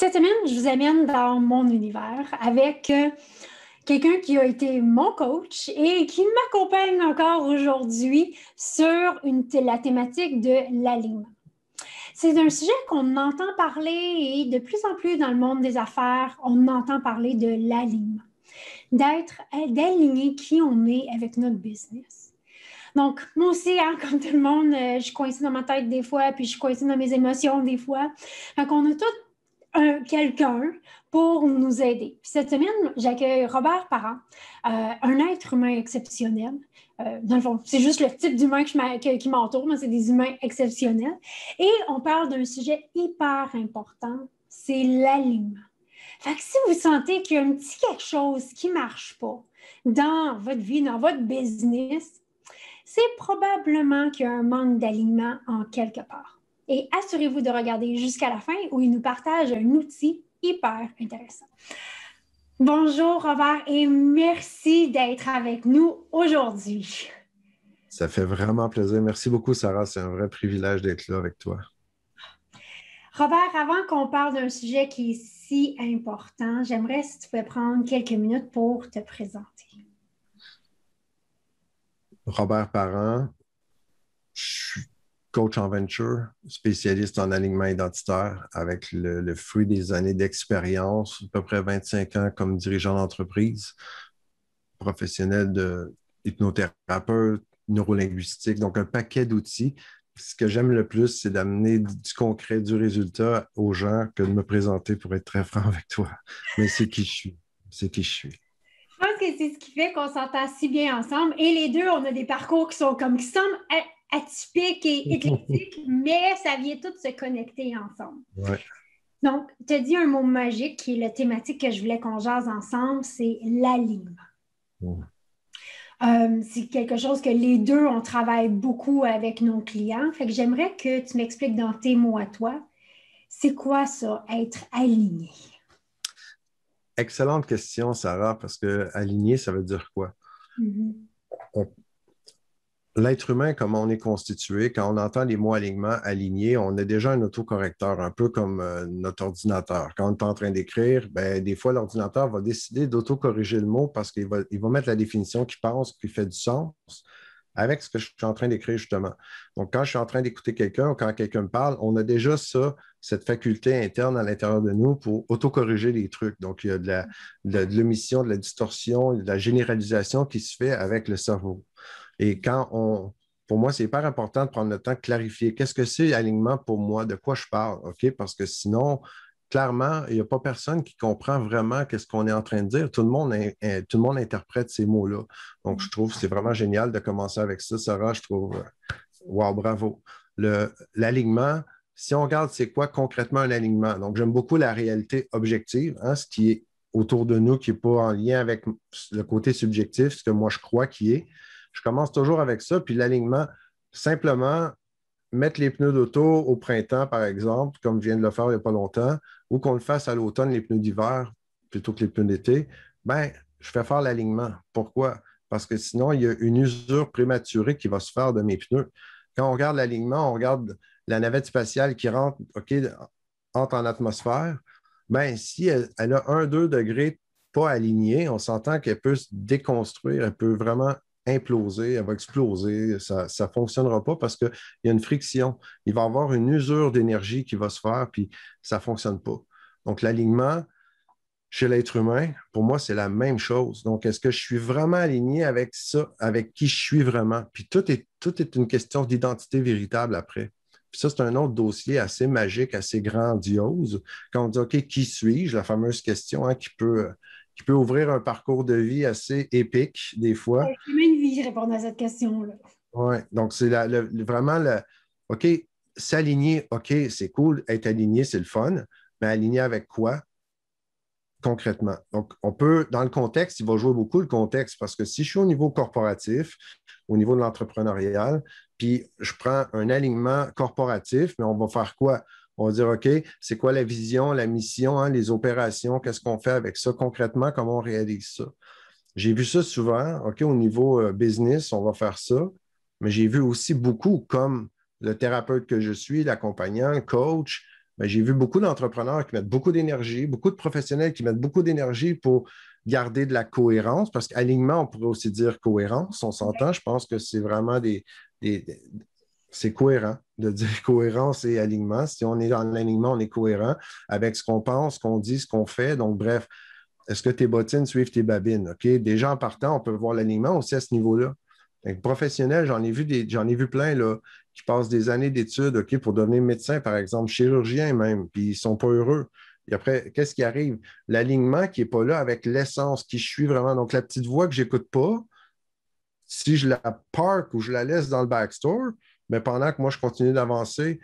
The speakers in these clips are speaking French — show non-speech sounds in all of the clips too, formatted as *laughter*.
Cette semaine, je vous amène dans mon univers avec euh, quelqu'un qui a été mon coach et qui m'accompagne encore aujourd'hui sur une, la thématique de l'alignement. C'est un sujet qu'on entend parler et de plus en plus dans le monde des affaires, on entend parler de l'alignement, d'être, euh, d'aligner qui on est avec notre business. Donc, moi aussi, hein, *laughs* comme tout le monde, euh, je suis coincée dans ma tête des fois, puis je suis coincée dans mes émotions des fois. Donc, on a toutes quelqu'un pour nous aider. Puis cette semaine, j'accueille Robert Parent, euh, un être humain exceptionnel. Euh, dans c'est juste le type d'humain qui m'entoure, mais c'est des humains exceptionnels. Et on parle d'un sujet hyper important, c'est l'aliment. Fait que si vous sentez qu'il y a un petit quelque chose qui ne marche pas dans votre vie, dans votre business, c'est probablement qu'il y a un manque d'alignement en quelque part et assurez-vous de regarder jusqu'à la fin où il nous partage un outil hyper intéressant. Bonjour Robert et merci d'être avec nous aujourd'hui. Ça fait vraiment plaisir. Merci beaucoup Sarah. C'est un vrai privilège d'être là avec toi. Robert, avant qu'on parle d'un sujet qui est si important, j'aimerais si tu pouvais prendre quelques minutes pour te présenter. Robert Parent, je suis coach en venture, spécialiste en alignement identitaire avec le, fruit des années d'expérience, à peu près 25 ans comme dirigeant d'entreprise, professionnel de hypnothérapeute, neurolinguistique, donc un paquet d'outils. Ce que j'aime le plus, c'est d'amener du concret, du résultat aux gens que de me présenter pour être très franc avec toi. Mais c'est qui je suis. C'est qui je suis. Je pense que c'est ce qui fait qu'on s'entend si bien ensemble. Et les deux, on a des parcours qui sont comme qui semblent atypique et *laughs* éclectique, mais ça vient tout se connecter ensemble. Donc, tu as dit un mot magique qui est la thématique que je voulais qu'on jase ensemble, c'est l'alignement. Euh, c'est quelque chose que les deux, on travaille beaucoup avec nos clients. Fait que j'aimerais que tu m'expliques dans tes mots à toi, c'est quoi ça, être aligné? Excellente question, Sarah, parce que aligné, ça veut dire quoi? Mm-hmm l'être humain, comme on est constitué, quand on entend les mots alignement, aligné, on a déjà un autocorrecteur, un peu comme euh, notre ordinateur. Quand on est en train d'écrire, ben, des fois, l'ordinateur va décider d'autocorriger le mot parce qu'il va, il va mettre la définition qu'il pense, qui fait du sens avec ce que je suis en train d'écrire justement. Donc, quand je suis en train d'écouter quelqu'un ou quand quelqu'un me parle, on a déjà ça, cette faculté interne à l'intérieur de nous pour autocorriger les trucs. Donc, il y a de l'émission, de, de la distorsion, de la généralisation qui se fait avec le cerveau. Et quand on, pour moi, c'est hyper important de prendre le temps de clarifier qu'est-ce que c'est alignement pour moi, de quoi je parle, OK? Parce que sinon, clairement, il n'y a pas personne qui comprend vraiment qu'est-ce qu'on est en train de dire. Tout le monde, tout le monde interprète ces mots-là. Donc, je trouve que c'est vraiment génial de commencer avec ça, Sarah. Je trouve, euh, wow, bravo. L'alignement, si on regarde c'est quoi concrètement un alignement, donc j'aime beaucoup la réalité objective, hein, ce qui est autour de nous, qui n'est pas en lien avec le côté subjectif, ce que moi je crois qui est. Je commence toujours avec ça. Puis l'alignement, simplement mettre les pneus d'auto au printemps, par exemple, comme je viens de le faire il n'y a pas longtemps, ou qu'on le fasse à l'automne, les pneus d'hiver plutôt que les pneus d'été, ben, je fais faire l'alignement. Pourquoi? Parce que sinon, il y a une usure prématurée qui va se faire de mes pneus. Quand on regarde l'alignement, on regarde la navette spatiale qui rentre, OK, entre en atmosphère. Bien, si elle, a un, deux degrés pas alignés, on s'entend qu'elle peut se déconstruire, elle peut vraiment imploser, elle va exploser, ça ne fonctionnera pas parce qu'il y a une friction. Il va y avoir une usure d'énergie qui va se faire, puis ça ne fonctionne pas. Donc, l'alignement chez l'être humain, pour moi, c'est la même chose. Donc, est-ce que je suis vraiment aligné avec ça, avec qui je suis vraiment? Puis tout est, tout est une question d'identité véritable après. Puis ça, c'est un autre dossier assez magique, assez grandiose. Quand on dit, OK, qui suis-je? La fameuse question hein, qui peut qui peut ouvrir un parcours de vie assez épique des fois. Ouais, une vie répondre à cette question-là. Oui, donc c'est vraiment le OK, s'aligner, OK, c'est cool, être aligné, c'est le fun, mais aligné avec quoi? concrètement. Donc, on peut, dans le contexte, il va jouer beaucoup le contexte parce que si je suis au niveau corporatif, au niveau de l'entrepreneurial, puis je prends un alignement corporatif, mais on va faire quoi? On va dire, OK, c'est quoi la vision, la mission, hein, les opérations, qu'est-ce qu'on fait avec ça concrètement, comment on réalise ça. J'ai vu ça souvent, OK, au niveau euh, business, on va faire ça, mais j'ai vu aussi beaucoup comme le thérapeute que je suis, l'accompagnant, le coach, j'ai vu beaucoup d'entrepreneurs qui mettent beaucoup d'énergie, beaucoup de professionnels qui mettent beaucoup d'énergie pour garder de la cohérence, parce qu'alignement, on pourrait aussi dire cohérence, on s'entend, je pense que c'est vraiment des c'est cohérent de dire *laughs* cohérence et alignement. Si on est dans l'alignement, on est cohérent avec ce qu'on pense, ce qu'on dit, ce qu'on fait. Donc, bref, est-ce que tes bottines suivent tes babines? OK? Déjà en partant, on peut voir l'alignement aussi à ce niveau-là. Professionnel, j'en ai vu j'en ai vu plein là, qui passent des années d'études pour devenir médecin, par exemple, chirurgien même, puis ils ne sont pas heureux. Et après, qu'est-ce qui arrive? L'alignement qui n'est pas là avec l'essence qui je vraiment. Donc, la petite voix que je n'écoute pas, si je la parque ou je la laisse dans le backstore, mais pendant que moi, je continue d'avancer,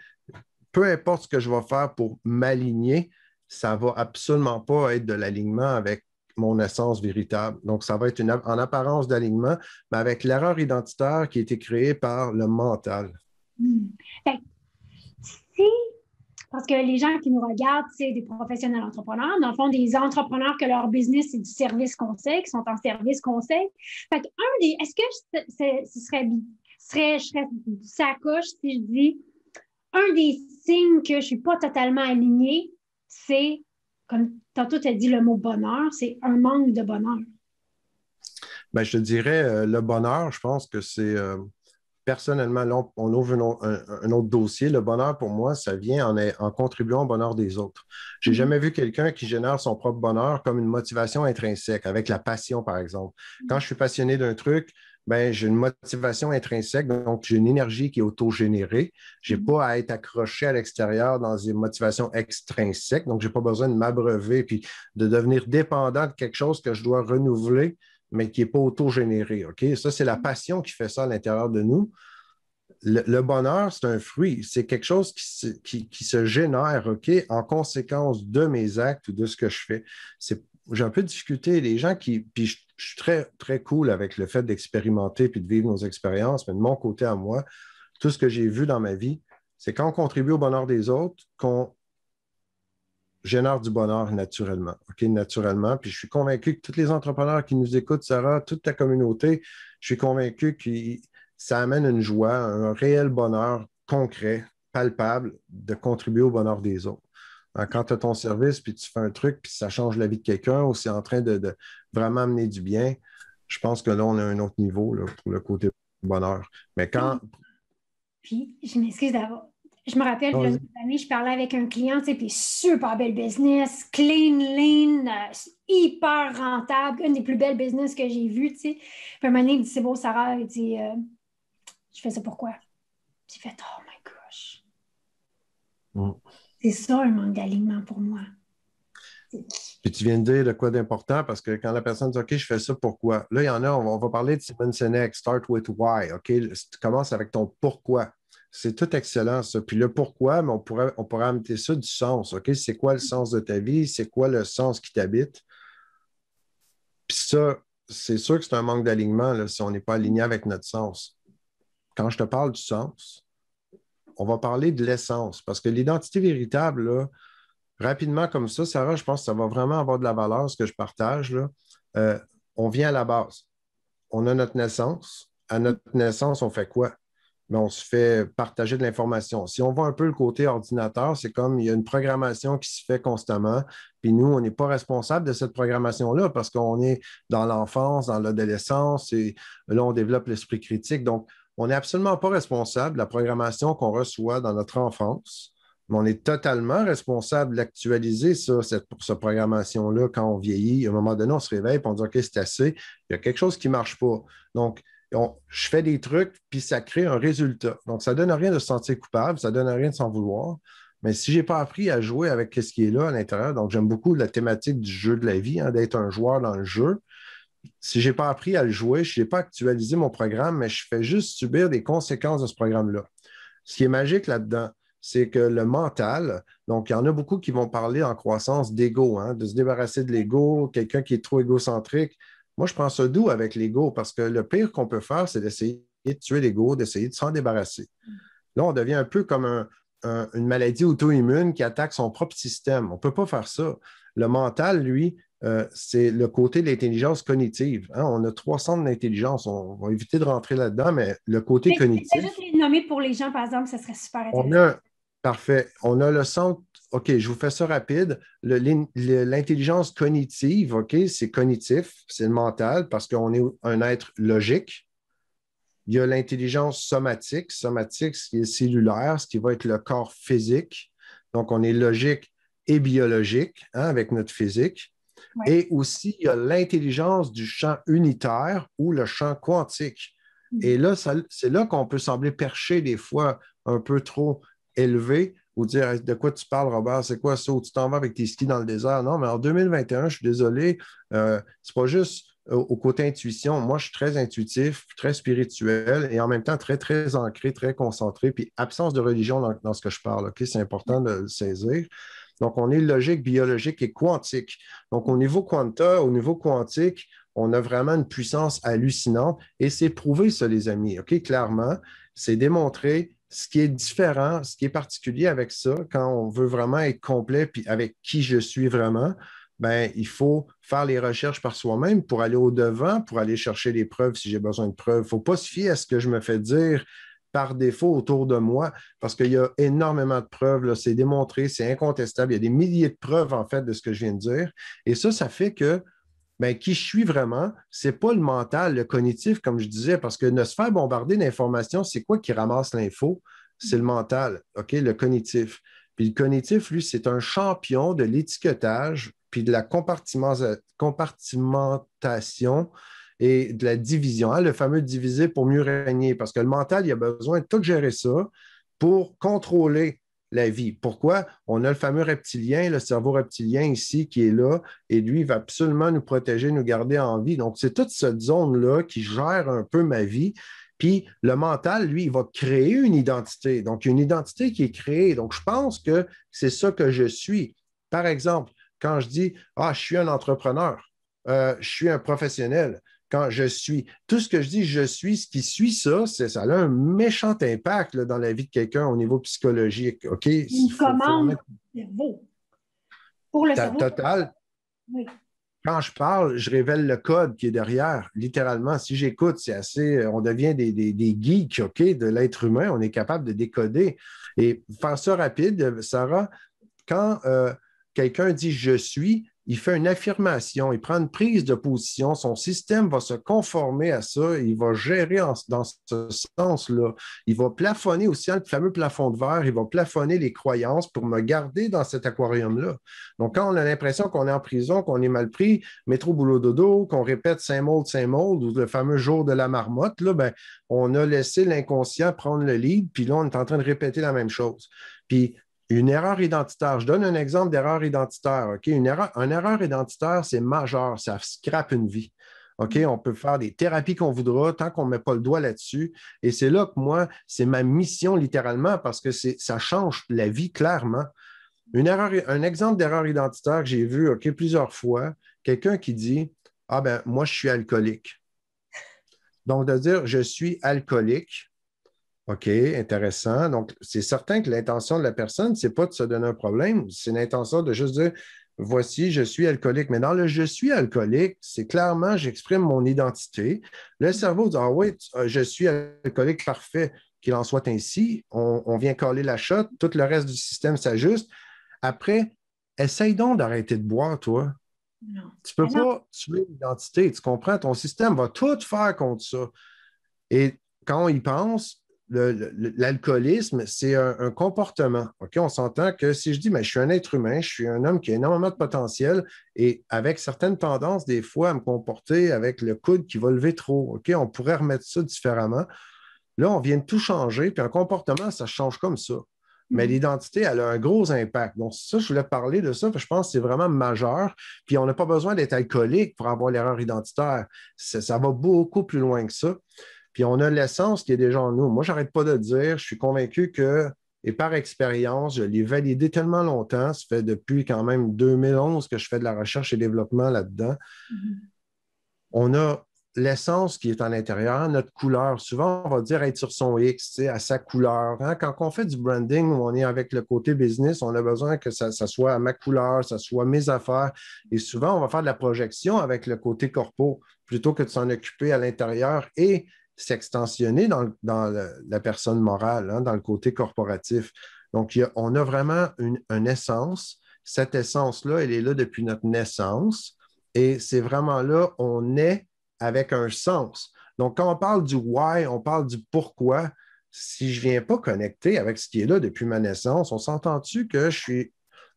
peu importe ce que je vais faire pour m'aligner, ça ne va absolument pas être de l'alignement avec mon essence véritable. Donc, ça va être une, en apparence d'alignement, mais avec l'erreur identitaire qui a été créée par le mental. Hmm. si, parce que les gens qui nous regardent, c'est des professionnels entrepreneurs, dans le fond, des entrepreneurs que leur business, c'est du service conseil, qui sont en service conseil. Fait un est-ce que ce serait serais, je serais sacoche si je dis un des signes que je ne suis pas totalement alignée, c'est, comme tantôt tu as dit le mot bonheur, c'est un manque de bonheur. ben je te dirais, euh, le bonheur, je pense que c'est euh, personnellement, on ouvre un, autre dossier. Le bonheur, pour moi, ça vient en, contribuant au bonheur des autres. J'ai n'ai mm-hmm. jamais vu quelqu'un qui génère son propre bonheur comme une motivation intrinsèque, avec la passion, par exemple. Mm-hmm. Quand je suis passionné d'un truc, ben, j'ai une motivation intrinsèque, donc j'ai une énergie qui est autogénérée. Je n'ai mm-hmm. pas à être accroché à l'extérieur dans une motivation extrinsèque, donc je n'ai pas besoin de m'abreuver et de devenir dépendant de quelque chose que je dois renouveler mais qui n'est pas autogénéré. OK? Ça, c'est la mm. passion qui fait ça à l'intérieur de nous. Le, bonheur, c'est un fruit, c'est quelque chose qui se, qui, génère en conséquence de mes actes ou de ce que je fais. J'ai un peu de difficulté. Les gens qui. Puis je, suis très, très cool avec le fait d'expérimenter puis de vivre nos expériences, mais de mon côté à moi, tout ce que j'ai vu dans ma vie, c'est quand on contribue au bonheur des autres qu'on génère du bonheur naturellement. OK, naturellement. Puis je suis convaincu que tous les entrepreneurs qui nous écoutent, Sarah, toute ta communauté, je suis convaincu que ça amène une joie, un réel bonheur concret, palpable, de contribuer au bonheur des autres. Hein, quand tu as ton service, puis tu fais un truc, puis ça change la vie de quelqu'un, ou c'est en train de, vraiment amener du bien, je pense que là, on a un autre niveau pour le côté bonheur. Mais quand. Puis, je m'excuse d'avoir je me rappelle, l'année, année, je parlais avec un client, tu sais, puis super bel business, clean, lean, euh, hyper rentable, une des plus belles business que j'ai vues, tu sais. Puis un moment il dit, c'est beau, Sarah, il dit, euh, je fais ça pourquoi? Puis il fait, oh my gosh. C'est ça, un manque d'alignement pour moi. Puis tu viens de dire de quoi d'important parce que quand la personne dit OK, je fais ça, pourquoi? Là, il y en a, on va, parler de Simon Sinek, Start with Why. OK, tu commences avec ton pourquoi. C'est tout excellent, ça. Puis le pourquoi, on pourrait, on amener ça du sens. OK? C'est quoi le mm. sens de ta vie? C'est quoi le sens qui t'habite? Puis ça, c'est sûr que c'est un manque d'alignement si on n'est pas aligné avec notre sens. Quand je te parle du sens, on va parler de l'essence parce que l'identité véritable, rapidement comme ça, Sarah, je pense que ça va vraiment avoir de la valeur ce que je partage. Euh, on vient à la base. On a notre naissance. À notre naissance, on fait quoi? mais on se fait partager de l'information. Si on voit un peu le côté ordinateur, c'est comme il y a une programmation qui se fait constamment, puis nous, on n'est pas responsable de cette programmation-là parce qu'on est dans l'enfance, dans l'adolescence, et là, on développe l'esprit critique. Donc, on n'est absolument pas responsable de la programmation qu'on reçoit dans notre enfance, mais on est totalement responsable d'actualiser ça, cette, cette programmation-là quand on vieillit. À un moment donné, on se réveille et on dit OK, c'est assez, il y a quelque chose qui ne marche pas. Donc, je fais des trucs, puis ça crée un résultat. Donc, ça ne donne rien de se sentir coupable, ça ne donne rien de s'en vouloir. Mais si je n'ai pas appris à jouer avec ce qui est là à l'intérieur, donc j'aime beaucoup la thématique du jeu de la vie, hein, d'être un joueur dans le jeu. Si je n'ai pas appris à le jouer, je n'ai pas actualisé mon programme, mais je fais juste subir des conséquences de ce programme-là. Ce qui est magique là-dedans, c'est que le mental, donc il y en a beaucoup qui vont parler en croissance d'ego, hein, de se débarrasser de l'ego, quelqu'un qui est trop égocentrique. Moi, je prends ça doux avec l'ego parce que le pire qu'on peut faire, c'est d'essayer de tuer l'ego, d'essayer de s'en débarrasser. Là, on devient un peu comme une maladie auto-immune qui attaque son propre système. On ne peut pas faire ça. Le mental, lui, euh, c'est le côté de l'intelligence cognitive. Hein. On a trois centres d'intelligence. On va éviter de rentrer là-dedans, mais le côté cognitif. Juste les nommer pour les gens, par exemple, ce serait super intéressant. Parfait. On a le centre. OK, je vous fais ça rapide. L'intelligence cognitive, OK, c'est cognitif, c'est le mental parce qu'on est un être logique. Il y a l'intelligence somatique, somatique, ce qui est cellulaire, ce qui va être le corps physique. Donc, on est logique et biologique hein, avec notre physique. Et aussi, il y a l'intelligence du champ unitaire ou le champ quantique. Mm-hmm. Et là, c'est là qu'on peut sembler perché des fois un peu trop élevé ou dire de quoi tu parles, Robert, c'est quoi ça, ou tu t'en vas avec tes skis dans le désert. Non, mais en 2021, je suis désolé, ce euh, c'est pas juste euh, au, côté intuition. Moi, je suis très intuitif, très spirituel et en même temps très, très ancré, très concentré, puis absence de religion dans, ce que je parle. C'est important de le saisir. Donc, on est logique, biologique et quantique. Donc, au niveau quanta, au niveau quantique, on a vraiment une puissance hallucinante et c'est prouvé, ça, les amis, OK, clairement. C'est démontré, ce qui est différent, ce qui est particulier avec ça, quand on veut vraiment être complet puis avec qui je suis vraiment, ben, il faut faire les recherches par soi-même pour aller au-devant, pour aller chercher les preuves si j'ai besoin de preuves. Il ne faut pas se fier à ce que je me fais dire par défaut autour de moi, parce qu'il y a énormément de preuves, c'est démontré, c'est incontestable, il y a des milliers de preuves en fait de ce que je viens de dire. Et ça, ça fait que mais ben, qui je suis vraiment, c'est pas le mental, le cognitif, comme je disais, parce que ne se faire bombarder d'informations, c'est quoi qui ramasse l'info? C'est le mental, OK, le cognitif. Puis le cognitif, lui, c'est un champion de l'étiquetage, puis de la compartimentation et de la division, hein? le fameux diviser pour mieux régner, parce que le mental, il a besoin de tout gérer ça pour contrôler la vie. Pourquoi? On a le fameux reptilien, le cerveau reptilien ici qui est là, et lui va absolument nous protéger, nous garder en vie. Donc, c'est toute cette zone-là qui gère un peu ma vie. Puis le mental, lui, il va créer une identité. Donc, une identité qui est créée. Donc, je pense que c'est ça que je suis. Par exemple, quand je dis Ah, je suis un entrepreneur, euh, je suis un professionnel, quand je suis. Tout ce que je dis, je suis, ce qui suit ça, ça a un méchant impact dans la vie de quelqu'un au niveau psychologique. OK? Une commande cerveau. Pour le cerveau. Total. Quand je parle, je révèle le code qui est derrière, littéralement. Si j'écoute, c'est assez. On devient des, des, geeks, OK, de l'être humain. On est capable de décoder. Et faire ça rapide, Sarah, quand euh, quelqu'un dit je suis, il fait une affirmation, il prend une prise de position, son système va se conformer à ça, il va gérer dans ce sens-là. Il va plafonner aussi le fameux plafond de verre, il va plafonner les croyances pour me garder dans cet aquarium-là. Donc, quand on a l'impression qu'on est en prison, qu'on est mal pris, métro boulot dodo, qu'on répète Saint-Maud, Saint-Maud, ou le fameux jour de la marmotte, là, ben, on a laissé l'inconscient prendre le lead, puis là, on est en train de répéter la même chose. Puis une erreur identitaire, je donne un exemple d'erreur identitaire. Une, erreur, identitaire, c'est majeur, ça scrape une vie. OK, mm. on peut faire des thérapies qu'on voudra tant qu'on ne met pas le doigt là-dessus. Et c'est là que moi, c'est ma mission littéralement parce que ça change la vie clairement. Une erreur, un exemple d'erreur identitaire que j'ai vu plusieurs fois, quelqu'un qui dit Ah ben, moi, je suis alcoolique. Donc, de dire je suis alcoolique, OK, intéressant. Donc, c'est certain que l'intention de la personne, ce n'est pas de se donner un problème, c'est l'intention de juste dire voici, je suis alcoolique. Mais dans le je suis alcoolique, c'est clairement, j'exprime mon identité. Le cerveau dit Ah oui, euh, je suis alcoolique, parfait, qu'il en soit ainsi. On, vient coller la shot, tout le reste du système s'ajuste. Après, essaye donc d'arrêter de boire, toi. Tu Tu peux pas non. l'identité, tu comprends? Ton système va tout faire contre ça. Et quand on y pense, l'alcoolisme, c'est un, comportement. On s'entend que si je dis, mais je suis un être humain, je suis un homme qui a énormément de potentiel et avec certaines tendances, des fois, à me comporter avec le coude qui va lever trop. On pourrait remettre ça différemment. Là, on vient de tout changer, puis un comportement, ça change comme ça. Mais mm-hmm. l'identité, elle a un gros impact. Donc, ça, je voulais parler de ça, parce je pense que c'est vraiment majeur. Puis, on n'a pas besoin d'être alcoolique pour avoir l'erreur identitaire. ça va beaucoup plus loin que ça. Puis on a l'essence qui est déjà en nous. Moi, j'arrête pas de dire, je suis convaincu que, et par expérience, je l'ai validé tellement longtemps, ça fait depuis quand même 2011 que je fais de la recherche et développement là-dedans. Mm-hmm. On a l'essence qui est à l'intérieur, notre couleur. Souvent, on va dire être sur son X, à sa couleur. Hein. Quand on fait du branding on est avec le côté business, on a besoin que ça, soit à ma couleur, ça soit mes affaires. Et souvent, on va faire de la projection avec le côté corpo plutôt que de s'en occuper à l'intérieur et s'extensionner dans, la, personne morale, hein, dans le côté corporatif. Donc, on a vraiment une, essence. Cette essence-là, elle est là depuis notre naissance. Et c'est vraiment là, on est avec un sens. Donc, quand on parle du why, on parle du pourquoi. Si je ne viens pas connecter avec ce qui est là depuis ma naissance, on s'entend-tu que je suis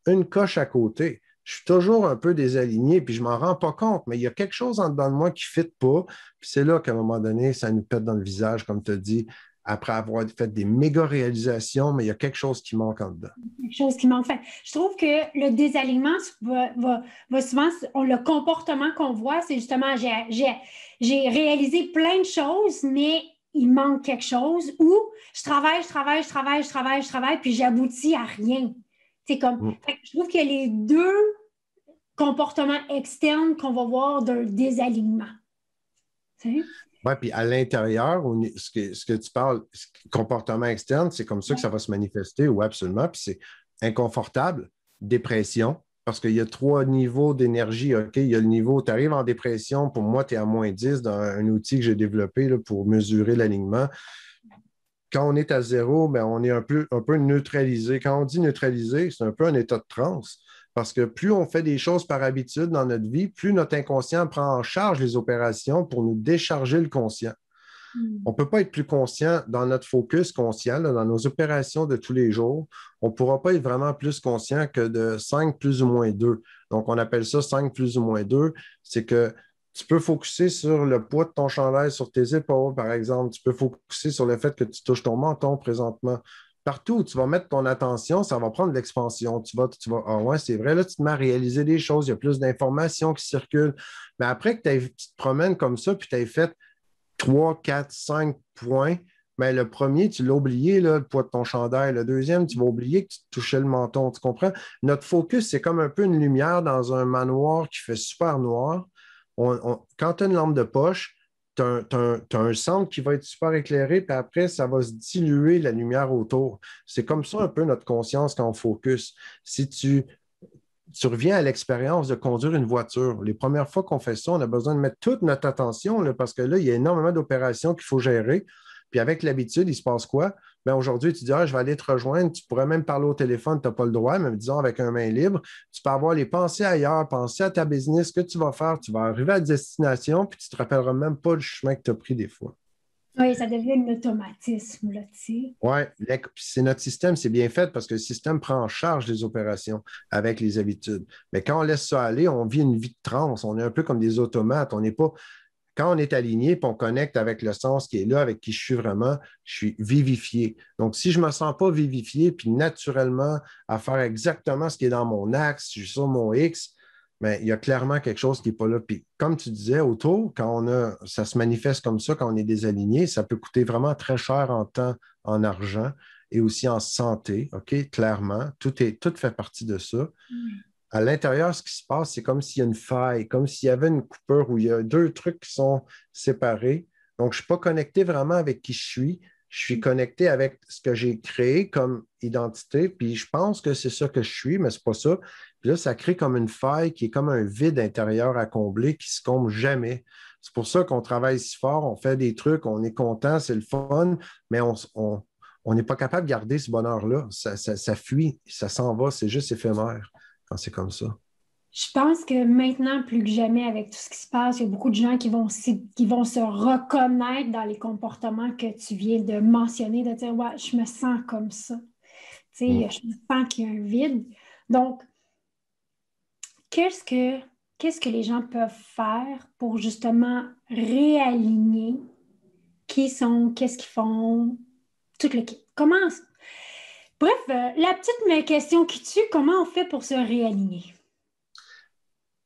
une coche à côté? je suis toujours un peu désaligné, puis je m'en rends pas compte, mais il y a quelque chose en dedans de moi qui ne fit pas. Puis c'est là qu'à un moment donné, ça nous pète dans le visage, comme tu as dit, après avoir fait des méga réalisations, mais il y a quelque chose qui manque en dedans. Quelque chose qui manque. je trouve que le désalignement souvent, le comportement qu'on voit, c'est justement j'ai réalisé plein de choses, mais il manque quelque chose, ou je travaille, je travaille, je travaille, je travaille, je travaille, puis j'aboutis à rien. C'est comme, mm. je trouve qu'il y a les deux comportements externes qu'on va voir d'un désalignement. Oui, puis à l'intérieur, ce que, ce que, tu parles, comportement externe, c'est comme ça que ça va se manifester, oui, absolument. Puis c'est inconfortable, dépression, parce qu'il y a trois niveaux d'énergie. OK, il y a le niveau, tu arrives en dépression, pour moi, tu es à moins 10 dans un outil que j'ai développé là, pour mesurer l'alignement quand on est à zéro, ben, on est un peu, un peu neutralisé. Quand on dit neutralisé, c'est un peu un état de transe. Parce que plus on fait des choses par habitude dans notre vie, plus notre inconscient prend en charge les opérations pour nous décharger le conscient. Hmm. On ne peut pas être plus conscient dans notre focus conscient, dans nos opérations de tous les jours. On ne pourra pas être vraiment plus conscient que de 5 plus ou moins 2. Donc, on appelle ça 5 plus ou moins 2. C'est que tu peux focuser sur le poids de ton chandail, sur tes épaules, par exemple. Tu peux focuser sur le fait que tu touches ton menton présentement. Partout où tu vas mettre ton attention, ça va prendre de l'expansion. Tu vas, ah ouais, c'est vrai, là, tu te mets à réaliser des choses, il y a plus d'informations qui circulent. Mais après que tu te promènes comme ça, puis tu as fait 3, 4, 5 points, mais ben, le premier, tu l'as oublié, le poids de ton chandail. Le deuxième, tu vas oublier que tu touchais le menton. Tu comprends? Notre focus, c'est comme un peu une lumière dans un manoir qui fait super noir quand tu as une lampe de poche, tu as, un centre qui va être super éclairé, puis après, ça va se diluer la lumière autour. C'est comme ça un peu notre conscience quand on focus. Si tu, reviens à l'expérience de conduire une voiture, les premières fois qu'on fait ça, on a besoin de mettre toute notre attention parce que là, il y a énormément d'opérations qu'il faut gérer avec l'habitude, il se passe quoi? Bien, aujourd'hui, tu dis, ah, je vais aller te rejoindre, tu pourrais même parler au téléphone, tu n'as pas le droit, mais disons avec un main libre, tu peux avoir les pensées ailleurs, penser à ta business, ce que tu vas faire, tu vas arriver à destination, puis tu ne te rappelleras même pas le chemin que tu as pris des fois. Oui, ça devient un automatisme, là, tu sais. Oui, c'est notre système, c'est bien fait parce que le système prend en charge les opérations avec les habitudes. Mais quand on laisse ça aller, on vit une vie de transe. On est un peu comme des automates. On n'est pas quand on est aligné et on connecte avec le sens qui est là, avec qui je suis vraiment, je suis vivifié. Donc, si je ne me sens pas vivifié, puis naturellement à faire exactement ce qui est dans mon axe, je suis sur mon X, mais ben, il y a clairement quelque chose qui n'est pas là. Puis, comme tu disais, autour, quand on a, ça se manifeste comme ça, quand on est désaligné, ça peut coûter vraiment très cher en temps, en argent et aussi en santé, OK, clairement. Tout, est, tout fait partie de ça. Mm à l'intérieur, ce qui se passe, c'est comme s'il y a une faille, comme s'il y avait une coupure où il y a deux trucs qui sont séparés. Donc, je ne suis pas connecté vraiment avec qui je suis. Je suis connecté avec ce que j'ai créé comme identité, puis je pense que c'est ça que je suis, mais ce n'est pas ça. Puis là, ça crée comme une faille qui est comme un vide intérieur à combler qui ne se comble jamais. C'est pour ça qu'on travaille si fort, on fait des trucs, on est content, c'est le fun, mais on, n'est pas capable de garder ce bonheur-là. ça fuit, ça s'en va, c'est juste éphémère quand c'est comme ça? Je pense que maintenant, plus que jamais, avec tout ce qui se passe, il y a beaucoup de gens qui vont, vont se reconnaître dans les comportements que tu viens de mentionner, de dire Ouais, je me sens comme ça. Tu sais, mm. Je me sens qu'il y a un vide. Donc, qu'est-ce que, que les gens peuvent faire pour justement réaligner qui sont, qu'est-ce qu'ils font, tout le kit? Comment, Bref, euh, la petite question qui tue, comment on fait pour se réaligner?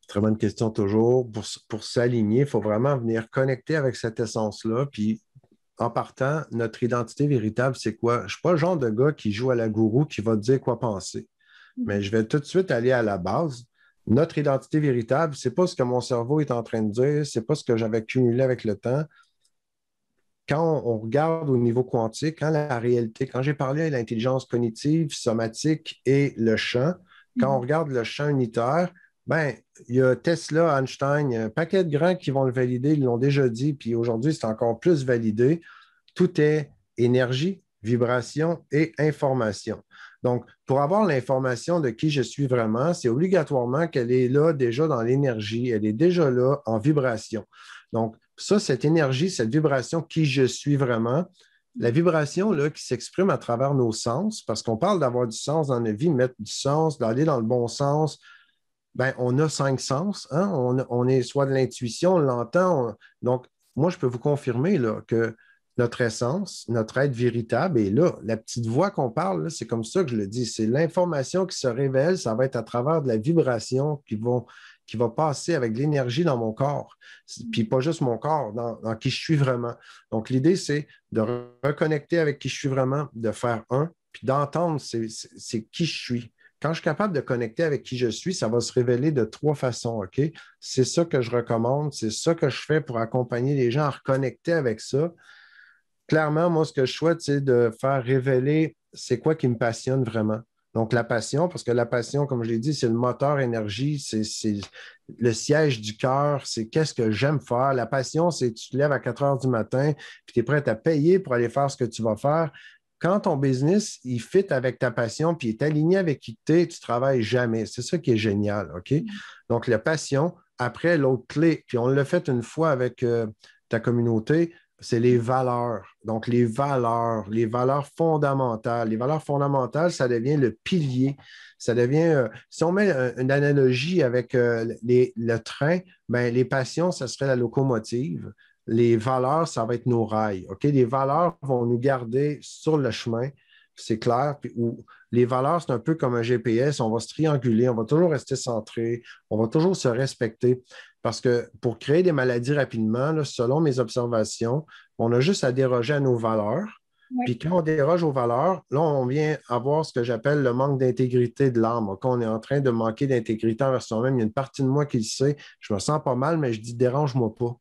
Très bonne question toujours. Pour, s'aligner, il faut vraiment venir connecter avec cette essence-là. Puis en partant, notre identité véritable, c'est quoi? Je ne suis pas le genre de gars qui joue à la gourou, qui va dire quoi penser. Mm. Mais je vais tout de suite aller à la base. Notre identité véritable, ce n'est pas ce que mon cerveau est en train de dire, Ce n'est pas ce que j'avais cumulé avec le temps, quand on regarde au niveau quantique, quand hein, la réalité, quand j'ai parlé de l'intelligence cognitive, somatique et le champ, quand on mhm. regarde le champ unitaire, ben, il y a Tesla, Einstein, un paquet de grands qui vont le valider, ils l'ont déjà dit, puis aujourd'hui, c'est encore plus validé. Tout est énergie, vibration et information. Donc, pour avoir l'information de qui je suis vraiment, c'est obligatoirement qu'elle est là déjà dans l'énergie, elle est déjà là en vibration. Donc, ça, cette énergie, cette vibration, qui je suis vraiment, la vibration qui s'exprime à travers nos sens, parce qu'on parle d'avoir du sens dans la vie, mettre du sens, d'aller dans le bon sens, ben, on a cinq sens. Hein? On, est soit de l'intuition, on l'entend. Donc, moi, je peux vous confirmer là, que notre essence, notre être véritable et là. La petite voix qu'on parle, c'est comme ça que je le dis. C'est l'information qui se révèle, ça va être à travers de la vibration qui vont qui va passer avec l'énergie dans mon corps, mm. puis pas juste mon corps, dans, qui je suis vraiment. Donc, l'idée, c'est de reconnecter avec qui je suis vraiment, de faire un, puis d'entendre c'est qui je suis. Quand je suis capable de connecter avec qui je suis, ça va se révéler de trois façons, OK? C'est ça que je recommande, c'est ça que je fais pour accompagner les gens à reconnecter avec ça. Clairement, moi, ce que je souhaite, c'est de faire révéler c'est quoi qui me passionne vraiment, donc, la passion, parce que la passion, comme je l'ai dit, c'est le moteur énergie, c'est le siège du cœur, c'est qu'est-ce que j'aime faire. La passion, c'est tu te lèves à 4 heures du matin, puis tu es prêt à payer pour aller faire ce que tu vas faire. Quand ton business, il fit avec ta passion, puis il est aligné avec qui tu es, tu travailles jamais. C'est ça qui est génial, OK? Mm. Donc, la passion, après, l'autre clé, puis on l'a fait une fois avec euh, ta communauté, c'est les valeurs. Donc, les valeurs, les valeurs fondamentales. Les valeurs fondamentales, ça devient le pilier. Ça devient, euh, si on met euh, une analogie avec euh, le train, ben, les passions, ça serait la locomotive. Les valeurs, ça va être nos rails. OK? Les valeurs vont nous garder sur le chemin, c'est clair. les valeurs, c'est un peu comme un GPS, on va se trianguler, on va toujours rester centré, on va toujours se respecter. Parce que pour créer des maladies rapidement, selon mes observations, on a juste à déroger à nos valeurs. Puis quand on déroge aux valeurs, là, on vient avoir ce que j'appelle le manque d'intégrité de l'âme. Quand on est en train de manquer d'intégrité envers soi-même, il y a une partie de moi qui le sait. Je me sens pas mal, mais je dis dérange-moi pas.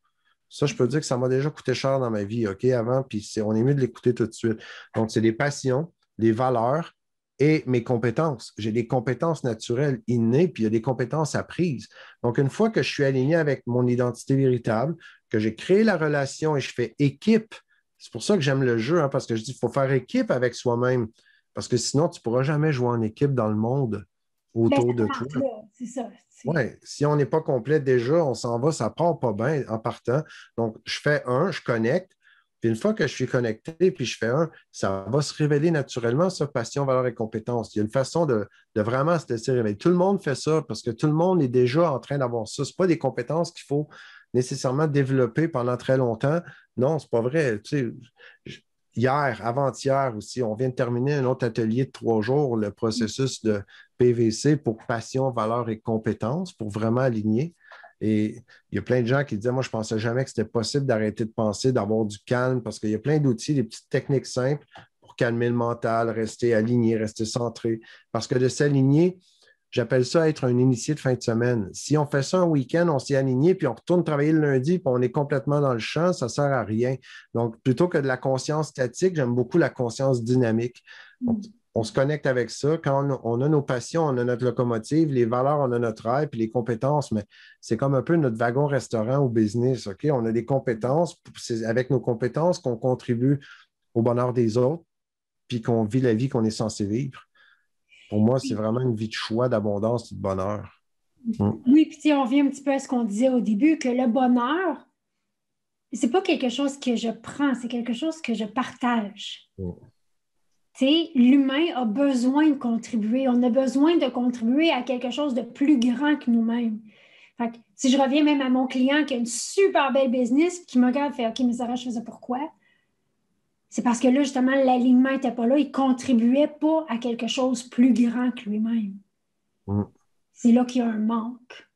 Ça, je peux dire que ça m'a déjà coûté cher dans ma vie, OK, avant, puis on est mieux de l'écouter tout de suite. Donc, c'est des passions, des valeurs, et mes compétences. J'ai des compétences naturelles innées, puis il y a des compétences apprises. Donc, une fois que je suis aligné avec mon identité véritable, que j'ai créé la relation et je fais équipe, c'est pour ça que j'aime le jeu, hein, parce que je dis qu'il faut faire équipe avec soi-même, parce que sinon, tu ne pourras jamais jouer en équipe dans le monde autour ben, de toi. C'est ça. Oui, si on n'est pas complet déjà, on s'en va, ça part pas bien en partant. Donc, je fais un, je connecte, puis une fois que je suis connecté, puis je fais un, ça va se révéler naturellement, ça, passion, valeur et compétence. Il y a une façon de, vraiment se laisser révéler. Tout le monde fait ça parce que tout le monde est déjà en train d'avoir ça. Ce pas des compétences qu'il faut nécessairement développer pendant très longtemps. Non, c'est pas vrai. hier, avant-hier aussi, on vient de terminer un autre atelier de trois jours, le processus de PVC pour passion, valeur et compétence, pour vraiment aligner. Et il y a plein de gens qui disent moi, je ne pensais jamais que c'était possible d'arrêter de penser, d'avoir du calme, parce qu'il y a plein d'outils, des petites techniques simples pour calmer le mental, rester aligné, rester centré. Parce que de s'aligner, j'appelle ça être un initié de fin de semaine. Si on fait ça un week-end, on s'est aligné, puis on retourne travailler le lundi, puis on est complètement dans le champ, ça ne sert à rien. Donc, plutôt que de la conscience statique, j'aime beaucoup la conscience dynamique. Donc, on se connecte avec ça. Quand on, a nos passions, on a notre locomotive, les valeurs, on a notre rêve, puis les compétences, mais c'est comme un peu notre wagon restaurant ou business. OK? On a des compétences, c'est avec nos compétences qu'on contribue au bonheur des autres, puis qu'on vit la vie qu'on est censé vivre. Pour moi, c'est vraiment une vie de choix, d'abondance, et de bonheur. Mm. Mm. Oui, puis on revient un petit peu à ce qu'on disait au début, que le bonheur, c'est pas quelque chose que je prends, c'est quelque chose que je partage. Mm l'humain a besoin de contribuer. On a besoin de contribuer à quelque chose de plus grand que nous-mêmes. si je reviens même à mon client qui a une super belle business, qui me regarde fait OK, mais Sarah, je faisais pourquoi? C'est parce que là, justement, l'alignement n'était pas là. Il ne contribuait pas à quelque chose plus grand que lui-même. Mm. C'est là qu'il y a un manque.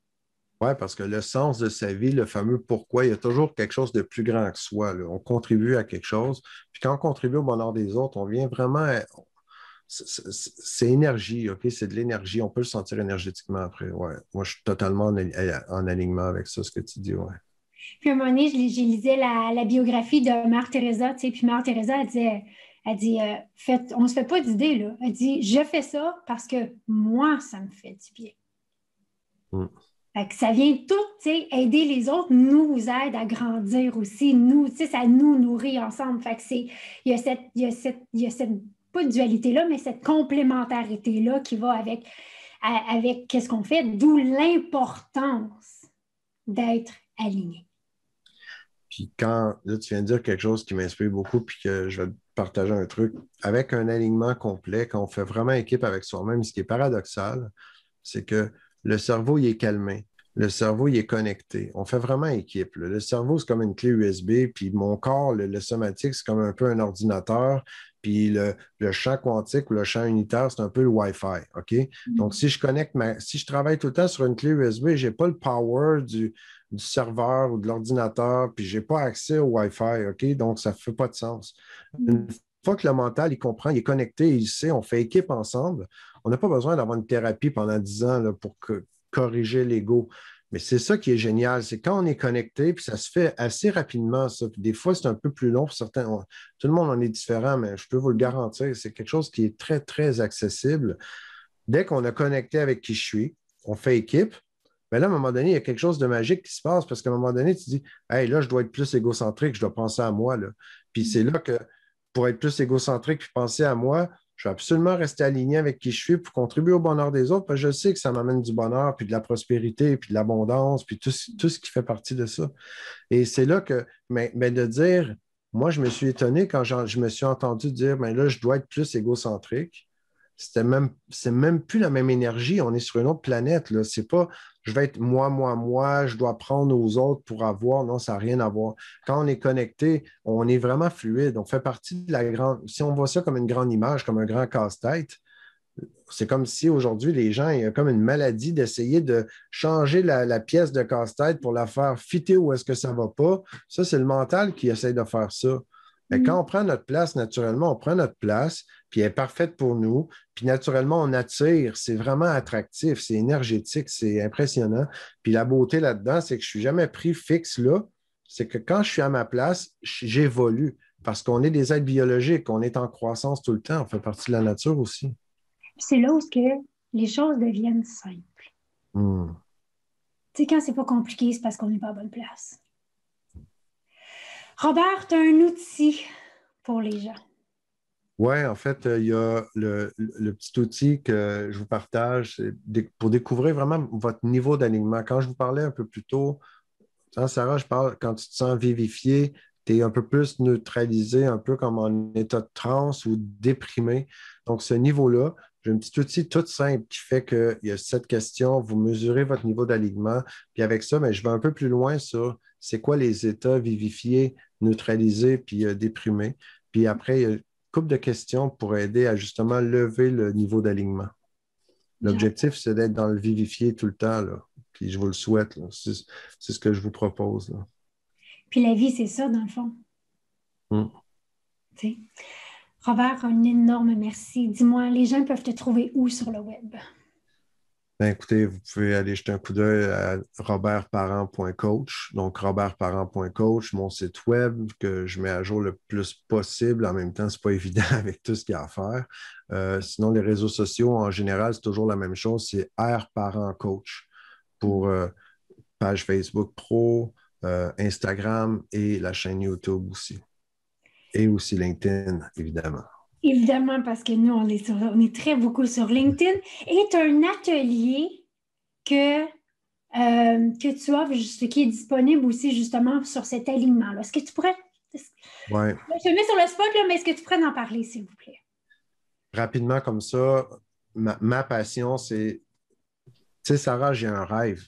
Oui, parce que le sens de sa vie, le fameux pourquoi, il y a toujours quelque chose de plus grand que soi. On contribue à quelque chose. Puis quand on contribue au bonheur des autres, on vient vraiment. Euh, c'est énergie, OK? C'est de l'énergie. On peut le sentir énergétiquement après. Ouais. Moi, je suis totalement en, euh, alignement avec ça, ce que tu dis. Ouais. Puis à un moment donné, je, lisais la, biographie de Mère Teresa, puis Mère Teresa, elle disait, elle dit, euh, fait, on ne se fait pas d'idée, là. Elle dit, je fais ça parce que moi, ça me fait du bien. Mm ça vient tout, aider les autres nous aide à grandir aussi, nous, tu ça nous nourrit ensemble. il y a cette, pas de dualité-là, mais cette complémentarité-là qui va avec, avec qu'est-ce qu'on fait, d'où l'importance d'être aligné. Puis quand, là, tu viens de dire quelque chose qui m'inspire beaucoup, puis que je vais partager un truc. Avec un alignement complet, quand on fait vraiment équipe avec soi-même, ce qui est paradoxal, c'est que le cerveau, il est calmé. Le cerveau, il est connecté. On fait vraiment équipe. Le cerveau, c'est comme une clé USB, puis mon corps, le, somatique, c'est comme un peu un ordinateur, puis le, champ quantique ou le champ unitaire, c'est un peu le Wi-Fi. Mm-hmm. Donc, si je connecte si je travaille tout le temps sur une clé USB, je n'ai pas le power du, serveur ou de l'ordinateur, puis je n'ai pas accès au Wi-Fi. Donc, ça ne fait pas de sens. Mm-hmm. Une fois que le mental, il comprend, il est connecté, il sait, on fait équipe ensemble, on n'a pas besoin d'avoir une thérapie pendant 10 ans pour corriger l'ego. Mais c'est ça qui est génial, c'est quand on est connecté, puis ça se fait assez rapidement, ça. des fois, c'est un peu plus long pour certains. tout le monde en est différent, mais je peux vous le garantir, c'est quelque chose qui est très, très accessible. Dès qu'on a connecté avec qui je suis, on fait équipe, mais là, à un moment donné, il y a quelque chose de magique qui se passe parce qu'à un moment donné, tu dis Hey, là, je dois être plus égocentrique, je dois penser à moi. Puis c'est là que pour être plus égocentrique puis penser à moi, je vais absolument rester aligné avec qui je suis pour contribuer au bonheur des autres, parce que je sais que ça m'amène du bonheur, puis de la prospérité, puis de l'abondance, puis tout, ce qui fait partie de ça. Et c'est là que, mais, de dire, moi, je me suis étonné quand je me suis entendu dire, mais là, je dois être plus égocentrique. C'était même, c'est même plus la même énergie. On est sur une autre planète. Là. C'est pas, je vais être moi, moi, moi, je dois prendre aux autres pour avoir. Non, ça n'a rien à voir. Quand on est connecté, on est vraiment fluide. On fait partie de la grande. Si on voit ça comme une grande image, comme un grand casse-tête, c'est comme si aujourd'hui, les gens, il y a comme une maladie d'essayer de changer la, pièce de casse-tête pour la faire fitter ou est-ce que ça ne va pas. Ça, c'est le mental qui essaye de faire ça. Mais quand mm. on prend notre place, naturellement, on prend notre place, puis elle est parfaite pour nous, puis naturellement, on attire. C'est vraiment attractif, c'est énergétique, c'est impressionnant. Puis la beauté là-dedans, c'est que je ne suis jamais pris fixe là. C'est que quand je suis à ma place, j'évolue parce qu'on est des êtres biologiques, on est en croissance tout le temps, on fait partie de la nature aussi. C'est là où que les choses deviennent simples. Hmm. Tu sais, quand c'est pas compliqué, c'est parce qu'on n'est pas à bonne place. Robert, tu as un outil pour les gens. Oui, en fait, euh, il y a le, petit outil que je vous partage pour découvrir vraiment votre niveau d'alignement. Quand je vous parlais un peu plus tôt, Sarah, je parle quand tu te sens vivifié, tu es un peu plus neutralisé, un peu comme en état de transe ou déprimé. Donc, ce niveau-là, j'ai un petit outil tout simple qui fait qu'il y a cette question, vous mesurez votre niveau d'alignement, puis avec ça, mais ben, je vais un peu plus loin sur c'est quoi les états vivifiés, neutralisés, puis euh, déprimés. Puis après, il y a une couple de questions pour aider à justement lever le niveau d'alignement. L'objectif, c'est d'être dans le vivifié tout le temps, puis je vous le souhaite. C'est ce que je vous propose. Puis la vie, c'est ça, dans le fond. Hmm. Robert, un énorme merci. Dis-moi, les gens peuvent te trouver où sur le web? Ben, écoutez, vous pouvez aller jeter un coup d'œil à robertparent.coach. Donc, robertparent.coach, mon site web que je mets à jour le plus possible. En même temps, ce n'est pas *laughs* évident avec tout ce qu'il y a à faire. Euh, sinon, les réseaux sociaux, en général, c'est toujours la même chose. C'est rparentcoach pour euh, page Facebook Pro, euh, Instagram et la chaîne YouTube aussi et aussi LinkedIn, évidemment. Évidemment, parce que nous, on est, est très beaucoup sur LinkedIn. Et tu as un atelier que, euh, que tu offres, juste, qui est disponible aussi justement sur cet alignement-là. Est-ce que tu pourrais. Je te mets sur le spot, là, mais est-ce que tu pourrais en parler, s'il vous plaît? Rapidement, comme ça, ma, ma passion, c'est. Tu sais, Sarah, j'ai un rêve.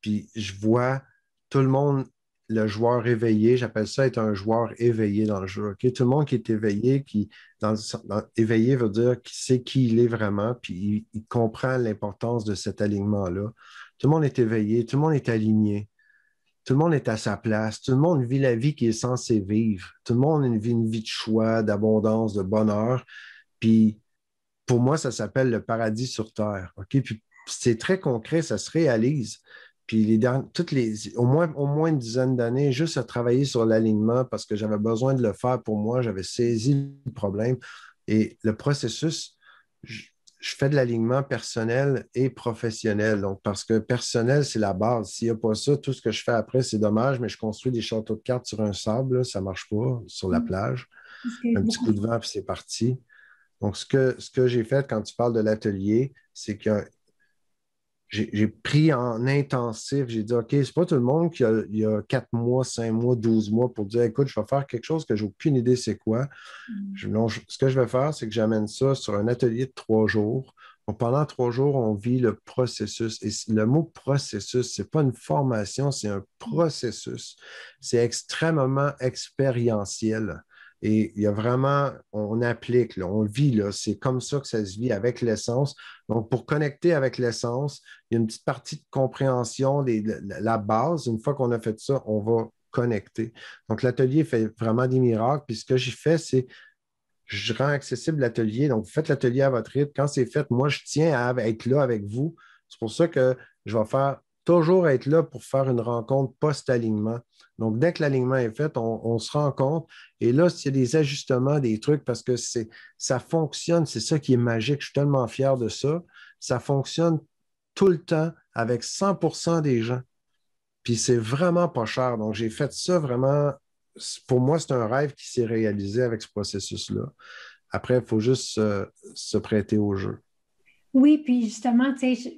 Puis je vois tout le monde le joueur éveillé, j'appelle ça être un joueur éveillé dans le jeu. Tout le monde qui est éveillé, qui éveillé veut dire qu'il sait qui il est vraiment, puis il, comprend l'importance de cet alignement-là. Tout le monde est éveillé, tout le monde est aligné, tout le monde est à sa place, tout le monde vit la vie qu'il est censé vivre, tout le monde vit une vie de choix, d'abondance, de bonheur. Puis pour moi, ça s'appelle le paradis sur terre. c'est très concret, ça se réalise. Puis les toutes les, au, moins, au moins une dizaine d'années, juste à travailler sur l'alignement parce que j'avais besoin de le faire pour moi, j'avais saisi le problème. Et le processus, je, fais de l'alignement personnel et professionnel. Donc, parce que personnel, c'est la base. S'il n'y a pas ça, tout ce que je fais après, c'est dommage, mais je construis des châteaux de cartes sur un sable, ça ne marche pas, sur la mmh. plage. Un petit coup de vent, puis c'est parti. Donc, ce que, ce que j'ai fait quand tu parles de l'atelier, c'est qu'il j'ai pris en intensif, j'ai dit, OK, c'est pas tout le monde qui a, il 4 mois, 5 mois, 12 mois pour dire, écoute, je vais faire quelque chose que j'ai aucune idée c'est quoi. Mm. ce que je vais faire, c'est que j'amène ça sur un atelier de trois jours. pendant trois jours, on vit le processus. Et le mot processus, ce n'est pas une formation, c'est un processus. C'est extrêmement expérientiel. Et il y a vraiment, on, applique, on vit, c'est comme ça que ça se vit avec l'essence. Donc, pour connecter avec l'essence, il y a une petite partie de compréhension, la, base. Une fois qu'on a fait ça, on va connecter. Donc, l'atelier fait vraiment des miracles. Puis ce que j'ai fait, c'est je rends accessible l'atelier. Donc, faites l'atelier à votre rythme. Quand c'est fait, moi, je tiens à être là avec vous. C'est pour ça que je vais faire toujours être là pour faire une rencontre post-alignement. Donc, dès que l'alignement est fait, on, se rend compte. Et là, c'est des ajustements, des trucs, parce que ça fonctionne. C'est ça qui est magique. Je suis tellement fier de ça. Ça fonctionne tout le temps avec 100 des gens. Puis c'est vraiment pas cher. Donc, j'ai fait ça vraiment. Pour moi, c'est un rêve qui s'est réalisé avec ce processus-là. Après, il faut juste se prêter au jeu. Oui, puis justement,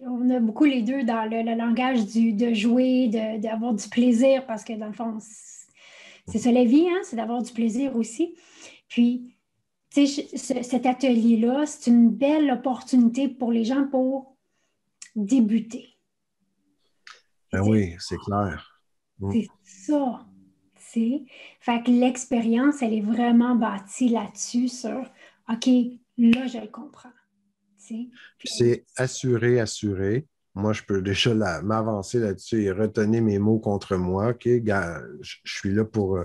on a beaucoup les deux dans le, langage du, de jouer, d'avoir du plaisir, parce que dans le fond, c'est ça la vie, hein, c'est d'avoir du plaisir aussi. Puis, cet atelier-là, c'est une belle opportunité pour les gens pour débuter. Ben oui, c'est clair. Mm. C'est ça. sais. Fait que l'expérience, elle est vraiment bâtie là-dessus sur OK, là, je le comprends. C'est assuré, assuré. Moi, je peux déjà m'avancer là-dessus et retenir mes mots contre moi. je suis là pour. Euh,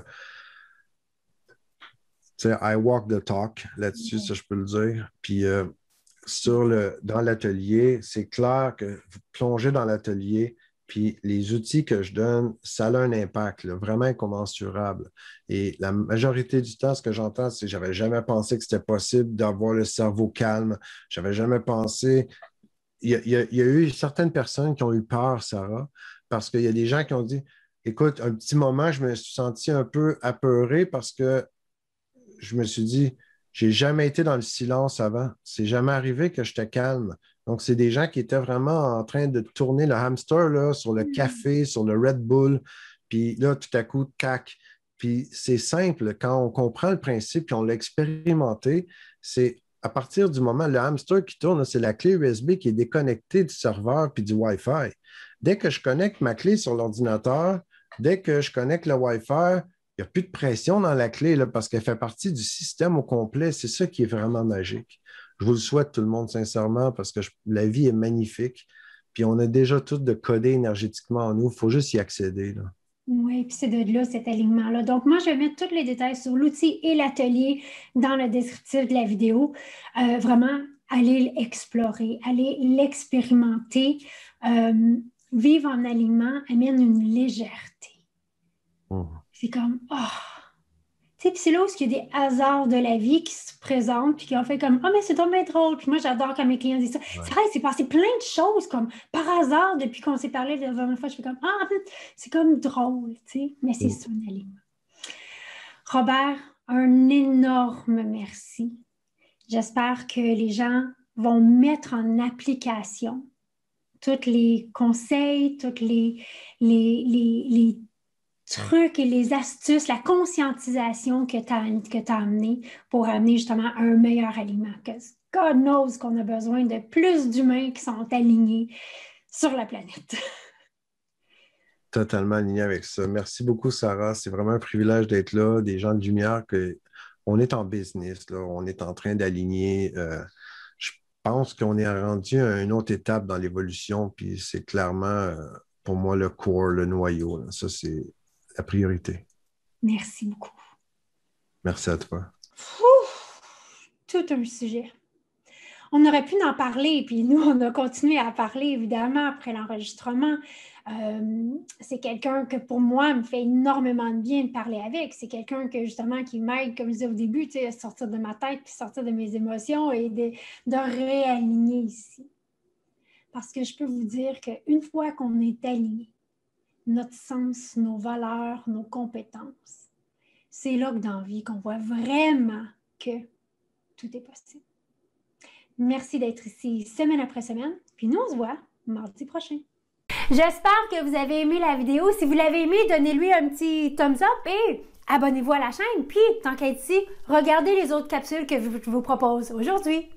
tu I walk the talk là-dessus, ça, je peux le dire. Puis. Euh, sur le, dans l'atelier, c'est clair que vous plongez dans l'atelier, puis les outils que je donne, ça a un impact vraiment incommensurable. Et la majorité du temps, ce que j'entends, c'est que j'avais jamais pensé que c'était possible d'avoir le cerveau calme. n'avais jamais pensé. Il y, a, eu certaines personnes qui ont eu peur, Sarah, parce qu'il y a des gens qui ont dit Écoute, un petit moment, je me suis senti un peu apeuré parce que je me suis dit J'ai jamais été dans le silence avant. C'est jamais arrivé que je calme. Donc, c'est des gens qui étaient vraiment en train de tourner le hamster sur le mm. café, sur le Red Bull. Puis là, tout à coup, cac. Puis c'est simple, quand on comprend le principe et on l'a expérimenté, c'est à partir du moment, le hamster qui tourne, c'est la clé USB qui est déconnectée du serveur puis du Wi-Fi. Dès que je connecte ma clé sur l'ordinateur, dès que je connecte le Wi-Fi, il n'y a plus de pression dans la clé parce qu'elle fait partie du système au complet. C'est ça qui est vraiment magique. Je vous le souhaite, tout le monde, sincèrement, parce que la vie est magnifique. Puis on a déjà tout de codé énergétiquement en nous. Il faut juste y accéder. Là. Oui, puis c'est de là cet alignement-là. Donc, moi, je vais mettre tous les détails sur l'outil et l'atelier dans le descriptif de la vidéo. Euh, vraiment, allez l'explorer, allez l'expérimenter. Euh, vivre en alignement amène une légèreté. Mmh. C'est comme, oh, c'est là où il y a des hasards de la vie qui se présentent, puis qui ont fait comme Ah, mais c'est dommage drôle. Puis moi, j'adore quand mes clients disent ça. C'est vrai, c'est passé plein de choses, comme par hasard, depuis qu'on s'est parlé la dernière fois. Je fais comme Ah, c'est comme drôle, tu sais. Mais c'est mm. ça, ouais. Robert, un énorme merci. J'espère que les gens vont mettre en application tous les conseils, tous les, les, les, les trucs et les astuces, la conscientisation que tu as, que amenée pour amener justement un meilleur aliment. Que God knows qu'on a besoin de plus d'humains qui sont alignés sur la planète. *laughs* Totalement aligné avec ça. Merci beaucoup, Sarah. C'est vraiment un privilège d'être là, des gens de lumière que on est en business, on est en train d'aligner. Euh, je pense qu'on est rendu à une autre étape dans l'évolution, puis c'est clairement euh, pour moi le core, le noyau. Ça, c'est la priorité. Merci beaucoup. Merci à toi. tout un sujet. On aurait pu en parler, puis nous, on a continué à parler, évidemment, après l'enregistrement. Euh, c'est quelqu'un que, pour moi, me fait énormément de bien de parler avec. C'est quelqu'un que, justement, qui m'aide, comme je disais au début, à sortir de ma tête, puis sortir de mes émotions et de réaligner ici. Parce que je peux vous dire qu'une fois qu'on est aligné, notre sens, nos valeurs, nos compétences. C'est là que dans la vie qu'on voit vraiment que tout est possible. Merci d'être ici semaine après semaine, puis nous on se voit mardi prochain. J'espère que vous avez aimé la vidéo. Si vous l'avez aimé, donnez-lui un petit thumbs up et abonnez-vous à la chaîne. Puis, tant qu'à ici, regardez les autres capsules que je vous propose aujourd'hui.